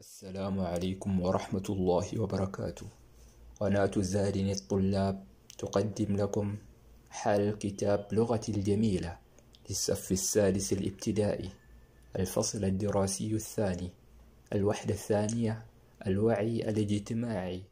السلام عليكم ورحمة الله وبركاته قناة زاد الطلاب تقدم لكم حال كتاب لغة الجميلة للصف السادس الابتدائي الفصل الدراسي الثاني الوحدة الثانية الوعي الاجتماعي